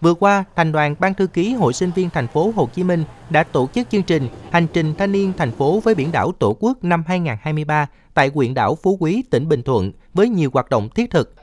Vừa qua, thành đoàn Ban thư ký Hội sinh viên thành phố Hồ Chí Minh đã tổ chức chương trình Hành trình thanh niên thành phố với biển đảo Tổ quốc năm 2023 tại huyện đảo Phú Quý, tỉnh Bình Thuận với nhiều hoạt động thiết thực.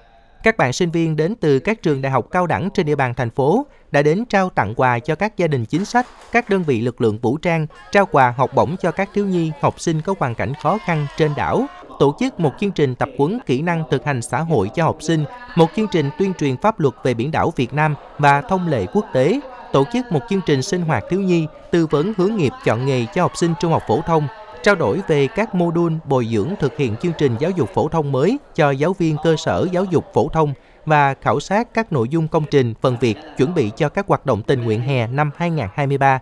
Các bạn sinh viên đến từ các trường đại học cao đẳng trên địa bàn thành phố đã đến trao tặng quà cho các gia đình chính sách, các đơn vị lực lượng vũ trang, trao quà học bổng cho các thiếu nhi, học sinh có hoàn cảnh khó khăn trên đảo tổ chức một chương trình tập huấn kỹ năng thực hành xã hội cho học sinh, một chương trình tuyên truyền pháp luật về biển đảo Việt Nam và thông lệ quốc tế, tổ chức một chương trình sinh hoạt thiếu nhi, tư vấn hướng nghiệp chọn nghề cho học sinh trung học phổ thông, trao đổi về các mô đun bồi dưỡng thực hiện chương trình giáo dục phổ thông mới cho giáo viên cơ sở giáo dục phổ thông và khảo sát các nội dung công trình, phần việc chuẩn bị cho các hoạt động tình nguyện hè năm 2023.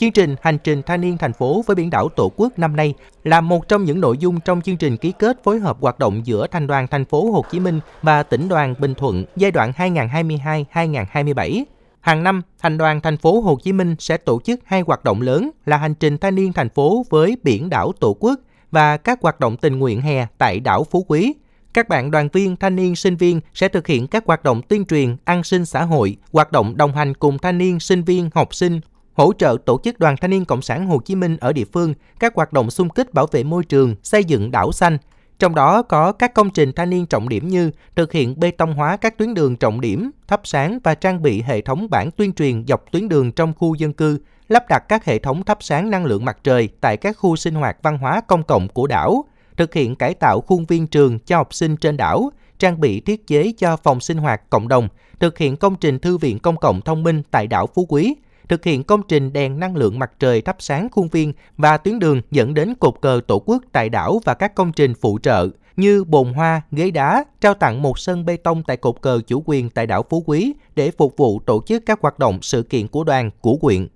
Chương trình Hành trình thanh niên thành phố với biển đảo Tổ quốc năm nay là một trong những nội dung trong chương trình ký kết phối hợp hoạt động giữa Thành đoàn thành phố Hồ Chí Minh và tỉnh đoàn Bình Thuận giai đoạn 2022-2027. Hàng năm, Thành đoàn thành phố Hồ Chí Minh sẽ tổ chức hai hoạt động lớn là Hành trình thanh niên thành phố với biển đảo Tổ quốc và các hoạt động tình nguyện hè tại đảo Phú Quý. Các bạn đoàn viên, thanh niên, sinh viên sẽ thực hiện các hoạt động tuyên truyền, an sinh xã hội, hoạt động đồng hành cùng thanh niên, sinh viên, học sinh hỗ trợ tổ chức Đoàn Thanh niên Cộng sản Hồ Chí Minh ở địa phương các hoạt động xung kích bảo vệ môi trường, xây dựng đảo xanh, trong đó có các công trình thanh niên trọng điểm như thực hiện bê tông hóa các tuyến đường trọng điểm, thắp sáng và trang bị hệ thống bản tuyên truyền dọc tuyến đường trong khu dân cư, lắp đặt các hệ thống thắp sáng năng lượng mặt trời tại các khu sinh hoạt văn hóa công cộng của đảo, thực hiện cải tạo khuôn viên trường cho học sinh trên đảo, trang bị thiết chế cho phòng sinh hoạt cộng đồng, thực hiện công trình thư viện công cộng thông minh tại đảo Phú Quý – thực hiện công trình đèn năng lượng mặt trời thắp sáng khuôn viên và tuyến đường dẫn đến cột cờ Tổ quốc tại đảo và các công trình phụ trợ như bồn hoa, ghế đá, trao tặng một sân bê tông tại cột cờ chủ quyền tại đảo Phú Quý để phục vụ tổ chức các hoạt động sự kiện của đoàn, của quyện.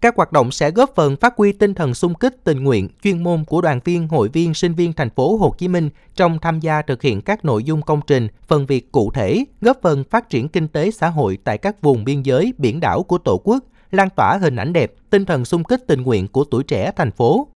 Các hoạt động sẽ góp phần phát huy tinh thần sung kích tình nguyện, chuyên môn của đoàn viên, hội viên, sinh viên thành phố Hồ Chí Minh trong tham gia thực hiện các nội dung công trình, phần việc cụ thể, góp phần phát triển kinh tế xã hội tại các vùng biên giới, biển đảo của Tổ quốc, lan tỏa hình ảnh đẹp, tinh thần sung kích tình nguyện của tuổi trẻ thành phố.